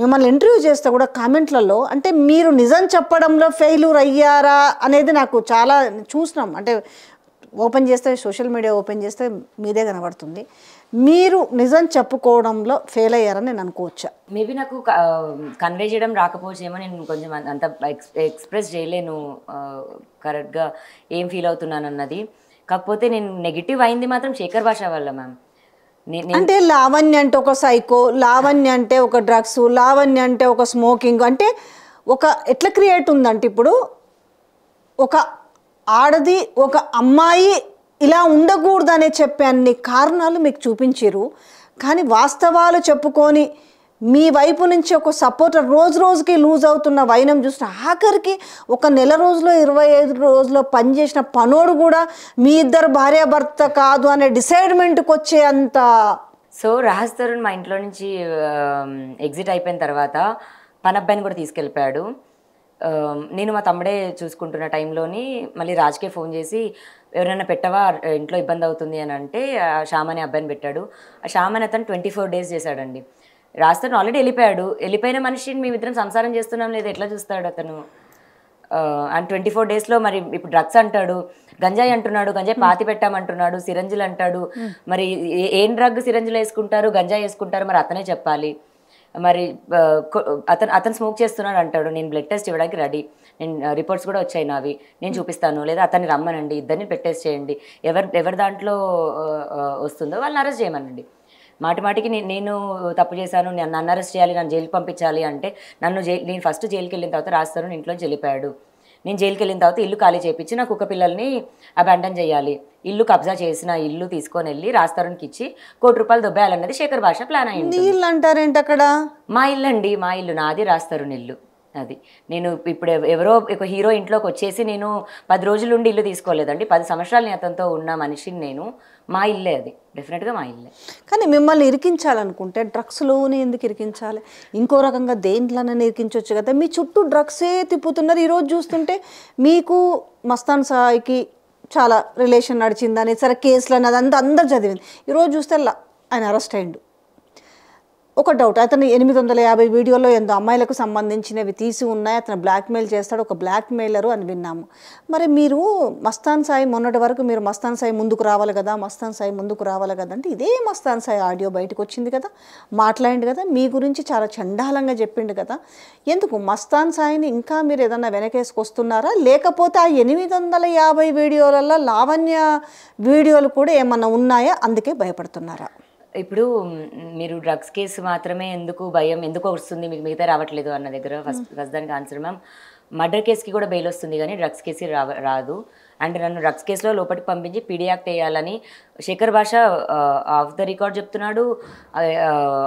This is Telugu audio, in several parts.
మిమ్మల్ని ఇంటర్వ్యూ చేస్తే కూడా కామెంట్లలో అంటే మీరు నిజం చెప్పడంలో ఫెయిల్యూర్ అయ్యారా అనేది నాకు చాలా చూసినాం అంటే ఓపెన్ చేస్తే సోషల్ మీడియా ఓపెన్ చేస్తే మీదే కనబడుతుంది మీరు నిజం చెప్పుకోవడంలో ఫెయిల్ అయ్యారని నేను అనుకోవచ్చా మేబీ నాకు కన్వే చేయడం రాకపోవచ్చేమో నేను కొంచెం అంత ఎక్స్ప్రెస్ చేయలేను కరెక్ట్గా ఏం ఫీల్ అవుతున్నాను అన్నది కాకపోతే నేను నెగిటివ్ అయింది మాత్రం శేఖర్ భాష వల్ల మ్యామ్ అంటే లావణ్య అంటే ఒక సైకో లావణ్య అంటే ఒక డ్రగ్స్ లావణ్య అంటే ఒక స్మోకింగ్ అంటే ఒక ఎట్లా క్రియేట్ ఉందంటే ఇప్పుడు ఒక ఆడది ఒక అమ్మాయి ఇలా ఉండకూడదనే చెప్పే అన్ని కారణాలు మీకు చూపించారు కానీ వాస్తవాలు చెప్పుకొని మీ వైపు నుంచి ఒక సపోర్టర్ రోజు రోజుకి లూజ్ అవుతున్న వైనం చూసిన ఆఖరికి ఒక నెల రోజులో ఇరవై ఐదు రోజుల్లో పనిచేసిన పనోడు కూడా మీ ఇద్దరు భార్యాభర్త కాదు అనే డిసైడ్మెంట్కి వచ్చే అంత సో రహస్ తరుణ్ మా ఇంట్లో నుంచి ఎగ్జిట్ అయిపోయిన తర్వాత పనబ్బాయిని కూడా తీసుకెళ్ళిపోయాడు నేను మా తమ్ముడే చూసుకుంటున్న టైంలోని మళ్ళీ రాజ్కే ఫోన్ చేసి ఎవరైనా పెట్టవా ఇంట్లో ఇబ్బంది అవుతుంది అని అంటే ఆ అనే అబ్బాయిని పెట్టాడు ఆ శ్యామ్ అనే అతను ట్వంటీ ఫోర్ డేస్ చేశాడండి రాస్తాను ఆల్రెడీ వెళ్ళిపోయాడు వెళ్ళిపోయిన మనిషిని మేమిద్దరం సంసారం చేస్తున్నాం లేదా ఎట్లా చూస్తాడు అతను అండ్ ట్వంటీ ఫోర్ డేస్లో మరి ఇప్పుడు డ్రగ్స్ అంటాడు గంజాయి అంటున్నాడు గంజాయి hmm. పాతి పెట్టామంటున్నాడు సిరంజులు అంటాడు hmm. మరి ఏం డ్రగ్ సిరంజులు వేసుకుంటారు గంజాయి వేసుకుంటారు మరి అతనే చెప్పాలి మరి అతను అతను స్మోక్ చేస్తున్నాడు అంటాడు నేను బ్లడ్ టెస్ట్ ఇవ్వడానికి రెడీ నేను రిపోర్ట్స్ కూడా వచ్చాయి నావి నేను hmm. చూపిస్తాను లేదా అతన్ని రమ్మనండి ఇద్దరిని పెట్టేసి చేయండి ఎవరు ఎవరి దాంట్లో వస్తుందో వాళ్ళని అరెస్ట్ చేయమనండి మాటి మాటికి నేను తప్పు చేశాను నన్ను అరెస్ట్ చేయాలి నన్ను జైలుకి పంపించాలి అంటే నన్ను జైలు నేను ఫస్ట్ జైలుకి వెళ్ళిన తర్వాత రాస్తాను ఇంట్లో వెళ్ళిపోయాడు నేను జైలుకి వెళ్ళిన తర్వాత ఇల్లు ఖాళీ చేయించి నా కుక్క పిల్లల్ని అబ్యాండన్ చేయాలి ఇల్లు కబ్జా చేసిన ఇల్లు తీసుకొని వెళ్ళి రాస్తారానికి ఇచ్చి కోటి రూపాయలు దొబ్బేయాలన్నది శేఖర్ భాష ప్లాన్ అయింది ఇల్లు అంటారేంటి అక్కడ మా ఇల్లు అండి మా ఇల్లు నాది రాస్తారు ఇల్లు అది నేను ఇప్పుడు ఎవరో ఒక హీరో ఇంట్లోకి వచ్చేసి నేను పది రోజులు ఉండి ఇల్లు తీసుకోలేదండి పది సంవత్సరాలు నేను అతనితో ఉన్న మనిషిని నేను మా ఇల్లే అది డెఫినెట్గా మా ఇల్లే కానీ మిమ్మల్ని ఇరికించాలనుకుంటే డ్రగ్స్లోనే ఎందుకు ఇరికించాలి ఇంకో రకంగా దేంట్లోనే ఇరికించవచ్చు కదా మీ చుట్టూ డ్రగ్సే తిప్పుతున్నారు ఈరోజు చూస్తుంటే మీకు మస్తాన్ సాయికి చాలా రిలేషన్ నడిచిందని సరే కేసులు అన్నది అంతా అందరు చదివింది ఈరోజు చూస్తే ఆయన అరెస్ట్ అయ్యిండు ఒక డౌట్ అతను ఎనిమిది వందల యాభై వీడియోలో ఎంతో అమ్మాయిలకు సంబంధించినవి తీసి ఉన్నాయి అతను బ్లాక్మెయిల్ చేస్తాడు ఒక బ్లాక్మెయిలరు అని విన్నాము మరి మీరు మస్తాన్ సాయి మొన్నటి వరకు మీరు మస్తాన్ సాయి ముందుకు రావాలి కదా మస్తాన్ సాయి ముందుకు రావాలి కదా అంటే ఇదే మస్తాన్ సాయి ఆడియో బయటకు వచ్చింది కదా మాట్లాడింది కదా మీ గురించి చాలా చండాలంగా చెప్పిండు కదా ఎందుకు మస్తాన్ సాయిని ఇంకా మీరు ఏదన్నా వెనకేసుకొస్తున్నారా లేకపోతే ఆ ఎనిమిది వందల యాభై వీడియోలలో లావణ్య వీడియోలు కూడా ఏమన్నా ఉన్నాయా అందుకే భయపడుతున్నారా ఇప్పుడు మీరు డ్రగ్స్ కేసు మాత్రమే ఎందుకు భయం ఎందుకు వస్తుంది మీకు మిగతా రావట్లేదు అన్న దగ్గర ఫస్ట్ ఫస్ట్ దానికి ఆన్సర్ మ్యామ్ మర్డర్ కేసుకి కూడా బెయిల్ వస్తుంది కానీ డ్రగ్స్ కేసు రాదు అండ్ నన్ను డ్రగ్స్ కేసులో లోపలికి పంపించి పీడియాక్ట్ వేయాలని Shekhar Basha off the record చెప్తున్నాడు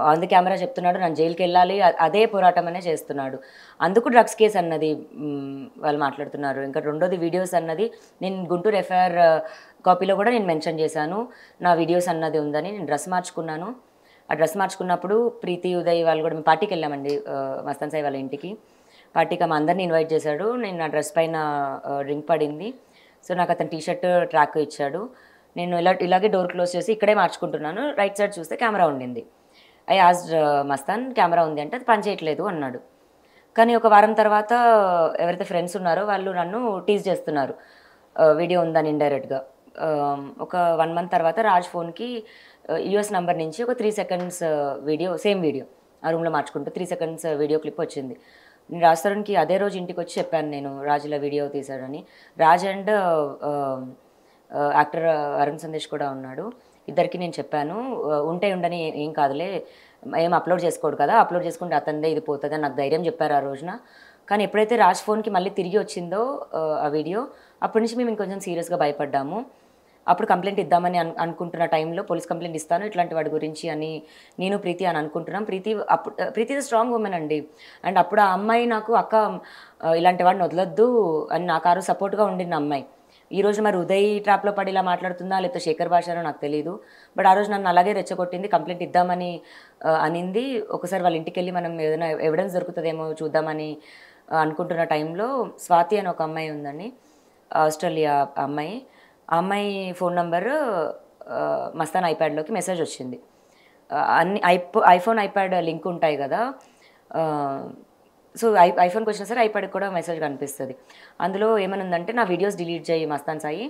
ఆన్ ది కెమెరా చెప్తున్నాడు నన్ను జైలుకి వెళ్ళాలి అదే పోరాటం అనే చేస్తున్నాడు అందుకు డ్రగ్స్ కేసు అన్నది వాళ్ళు మాట్లాడుతున్నారు ఇంకా రెండోది వీడియోస్ అన్నది నేను గుంటూరు ఎఫ్ఐఆర్ కాపీలో కూడా నేను మెన్షన్ చేశాను నా వీడియోస్ అన్నది ఉందని నేను డ్రెస్ మార్చుకున్నాను ఆ డ్రెస్ మార్చుకున్నప్పుడు ప్రీతి ఉదయ్ వాళ్ళు కూడా మేము పార్టీకి వెళ్ళామండి మస్తాన్ సాయి వాళ్ళ ఇంటికి పార్టీకి ఆమె అందరిని ఇన్వైట్ చేశాడు నేను నా డ్రెస్ పైన డ్రింక్ పడింది సో నాకు అతను టీషర్ట్ ట్రాక్ ఇచ్చాడు నేను ఇలా ఇలాగే డోర్ క్లోజ్ చేసి ఇక్కడే మార్చుకుంటున్నాను రైట్ సైడ్ చూస్తే కెమెరా ఉండింది I as uh, Mastan camera ఉంది అంటే అది పనిచేయట్లేదు అన్నాడు కానీ ఒక వారం తర్వాత ఎవరైతే ఫ్రెండ్స్ ఉన్నారో వాళ్ళు నన్ను టీజ్ చేస్తున్నారు వీడియో ఉందని ఇండైరెక్ట్గా ఒక వన్ మంత్ తర్వాత రాజ్ ఫోన్కి యుఎస్ నెంబర్ నుంచి ఒక three seconds video same video ఆ రూమ్లో మార్చుకుంటూ త్రీ సెకండ్స్ వీడియో క్లిప్ వచ్చింది నేను రాజ్ అదే రోజు ఇంటికి వచ్చి చెప్పాను నేను రాజుల వీడియో తీశాడని రాజ్ అండ్ యాక్టర్ అరుణ్ సందేశ్ కూడా ఉన్నాడు ఇద్దరికి నేను చెప్పాను ఉంటే ఉండని ఏం కాదులే ఏం అప్లోడ్ చేసుకోడు కదా అప్లోడ్ చేసుకుంటే అతనిదే ఇది పోతుంది నాకు ధైర్యం చెప్పారు ఆ రోజున కానీ ఎప్పుడైతే రాజ్ ఫోన్కి మళ్ళీ తిరిగి వచ్చిందో ఆ వీడియో అప్పటి నుంచి మేము ఇంకొంచెం సీరియస్గా భయపడ్డాము అప్పుడు కంప్లైంట్ ఇద్దామని అనుకుంటున్న టైంలో పోలీస్ కంప్లైంట్ ఇస్తాను ఇట్లాంటి వాడి గురించి అని నేను ప్రీతి అని అనుకుంటున్నాం ప్రీతి అప్పుడు ప్రీతి స్ట్రాంగ్ ఉమెన్ అండి అండ్ అప్పుడు ఆ అమ్మాయి నాకు అక్క ఇలాంటి వాడిని వదలొద్దు అని నాకు ఆరు సపోర్ట్గా ఉండింది అమ్మాయి ఈ రోజు మరి ఉదయ్ ట్రాప్లో పడి ఇలా మాట్లాడుతుందా లేకపోతే శేఖర్ భాషారో నాకు తెలియదు బట్ ఆ రోజు నన్ను అలాగే రెచ్చగొట్టింది కంప్లైంట్ ఇద్దామని అనింది ఒకసారి వాళ్ళ ఇంటికి వెళ్ళి మనం ఏదైనా ఎవిడెన్స్ దొరుకుతుందేమో చూద్దామని అనుకుంటున్న టైంలో స్వాతి అని ఒక అమ్మాయి ఉందండి ఆస్ట్రేలియా అమ్మాయి ఆ అమ్మాయి ఫోన్ నంబరు మస్తాన్ ఐప్యాడ్లోకి మెసేజ్ వచ్చింది అన్ని ఐపో ఐఫోన్ ఐప్యాడ్ లింక్ ఉంటాయి కదా సో ఐ ఐఫోన్కి వచ్చినా సరే ఐప్యాడ్కి కూడా మెసేజ్ కనిపిస్తుంది అందులో ఏమనుందంటే నా వీడియోస్ డిలీట్ చేయి మస్తాన్ సాయి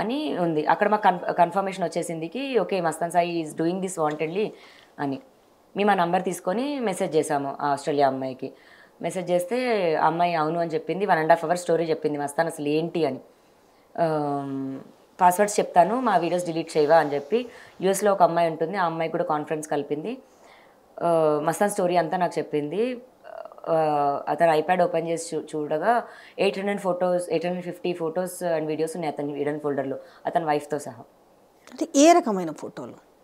అని ఉంది అక్కడ మాకు కన్ కన్ఫర్మేషన్ వచ్చేసిందికి okay Mastan Sai is doing this wantedly అని మేము ఆ నంబర్ తీసుకొని మెసేజ్ చేసాము ఆస్ట్రేలియా అమ్మాయికి మెసేజ్ చేస్తే అమ్మాయి అవును అని చెప్పింది one and half hour story చెప్పింది మస్తాన్ అసలు ఏంటి అని పాస్వర్డ్స్ చెప్తాను మా వీడియోస్ డిలీట్ చేయవా అని చెప్పి యూఎస్లో ఒక అమ్మాయి ఉంటుంది ఆ అమ్మాయి కూడా కాన్ఫరెన్స్ కలిపింది మస్తాన్ స్టోరీ అంతా నాకు చెప్పింది అతను ఐప్యాడ్ ఓపెన్ చేసి చూడగా eight hundred photos eight hundred fifty photos and videos ఉన్నాయి అతని వీడన్ ఫోల్డర్లో అతని వైఫ్తో సహా అంటే ఏ రకమైన ఫోటోలు